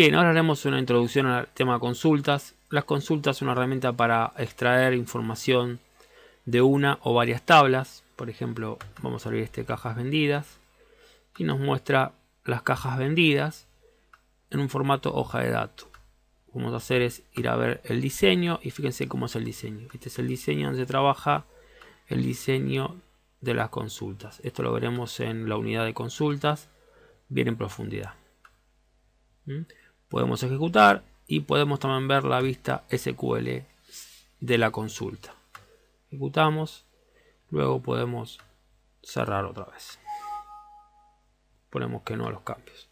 Bien, ahora haremos una introducción al tema consultas. Las consultas son una herramienta para extraer información de una o varias tablas. Por ejemplo, vamos a abrir este cajas vendidas y nos muestra las cajas vendidas en un formato hoja de datos. Lo vamos a hacer es ir a ver el diseño y fíjense cómo es el diseño. Este es el diseño donde trabaja el diseño de las consultas. Esto lo veremos en la unidad de consultas bien en profundidad. ¿Mm? Podemos ejecutar y podemos también ver la vista SQL de la consulta. Ejecutamos, luego podemos cerrar otra vez. Ponemos que no a los cambios.